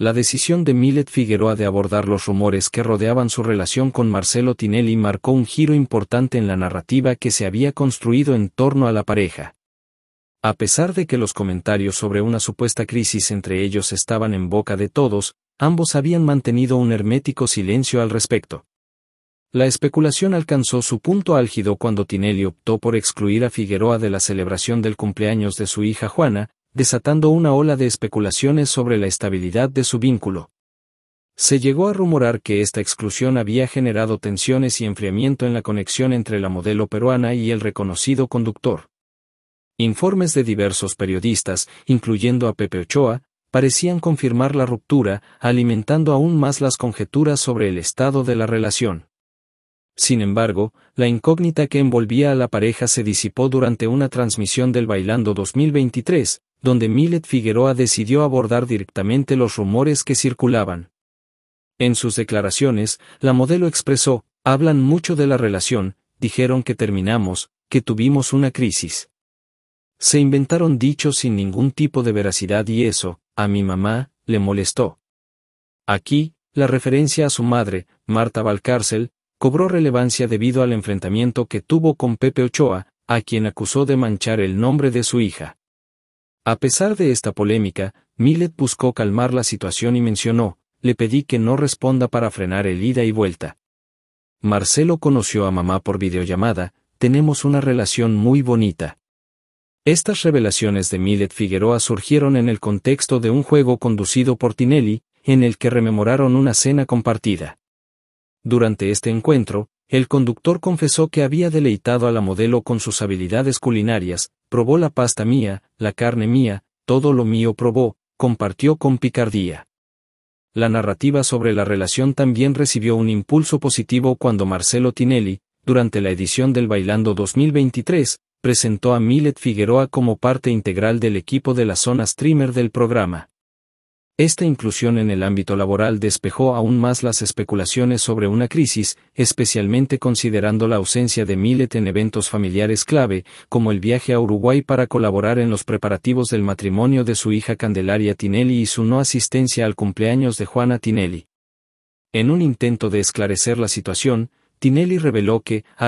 La decisión de Milet Figueroa de abordar los rumores que rodeaban su relación con Marcelo Tinelli marcó un giro importante en la narrativa que se había construido en torno a la pareja. A pesar de que los comentarios sobre una supuesta crisis entre ellos estaban en boca de todos, ambos habían mantenido un hermético silencio al respecto. La especulación alcanzó su punto álgido cuando Tinelli optó por excluir a Figueroa de la celebración del cumpleaños de su hija Juana, desatando una ola de especulaciones sobre la estabilidad de su vínculo. Se llegó a rumorar que esta exclusión había generado tensiones y enfriamiento en la conexión entre la modelo peruana y el reconocido conductor. Informes de diversos periodistas, incluyendo a Pepe Ochoa, parecían confirmar la ruptura, alimentando aún más las conjeturas sobre el estado de la relación. Sin embargo, la incógnita que envolvía a la pareja se disipó durante una transmisión del Bailando 2023, donde Milet Figueroa decidió abordar directamente los rumores que circulaban. En sus declaraciones, la modelo expresó, hablan mucho de la relación, dijeron que terminamos, que tuvimos una crisis. Se inventaron dichos sin ningún tipo de veracidad y eso, a mi mamá, le molestó. Aquí, la referencia a su madre, Marta Valcárcel, cobró relevancia debido al enfrentamiento que tuvo con Pepe Ochoa, a quien acusó de manchar el nombre de su hija. A pesar de esta polémica, Millet buscó calmar la situación y mencionó, le pedí que no responda para frenar el ida y vuelta. Marcelo conoció a mamá por videollamada, tenemos una relación muy bonita. Estas revelaciones de Millet Figueroa surgieron en el contexto de un juego conducido por Tinelli, en el que rememoraron una cena compartida. Durante este encuentro, el conductor confesó que había deleitado a la modelo con sus habilidades culinarias, probó la pasta mía, la carne mía, todo lo mío probó, compartió con picardía. La narrativa sobre la relación también recibió un impulso positivo cuando Marcelo Tinelli, durante la edición del Bailando 2023, presentó a Milet Figueroa como parte integral del equipo de la zona streamer del programa. Esta inclusión en el ámbito laboral despejó aún más las especulaciones sobre una crisis, especialmente considerando la ausencia de Millet en eventos familiares clave, como el viaje a Uruguay para colaborar en los preparativos del matrimonio de su hija Candelaria Tinelli y su no asistencia al cumpleaños de Juana Tinelli. En un intento de esclarecer la situación, Tinelli reveló que, al